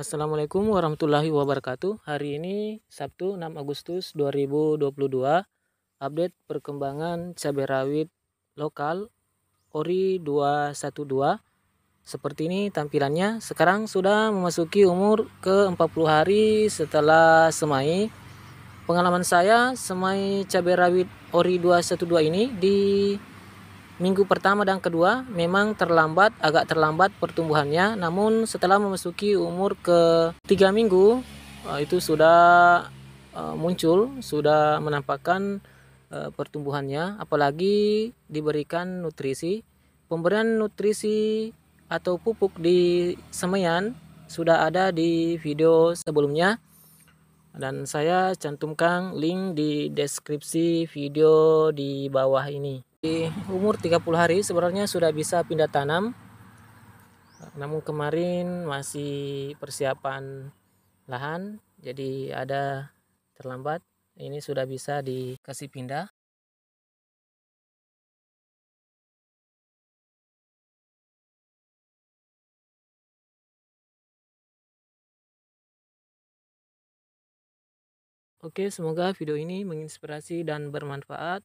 Assalamualaikum warahmatullahi wabarakatuh. Hari ini Sabtu 6 Agustus 2022. Update perkembangan cabai rawit lokal Ori 212. Seperti ini tampilannya. Sekarang sudah memasuki umur ke 40 hari setelah semai. Pengalaman saya semai cabai rawit Ori 212 ini di Minggu pertama dan kedua memang terlambat, agak terlambat pertumbuhannya, namun setelah memasuki umur ke tiga minggu eh, itu sudah eh, muncul, sudah menampakkan eh, pertumbuhannya, apalagi diberikan nutrisi. Pemberian nutrisi atau pupuk di semayan sudah ada di video sebelumnya dan saya cantumkan link di deskripsi video di bawah ini di umur 30 hari sebenarnya sudah bisa pindah tanam namun kemarin masih persiapan lahan jadi ada terlambat ini sudah bisa dikasih pindah Oke, semoga video ini menginspirasi dan bermanfaat.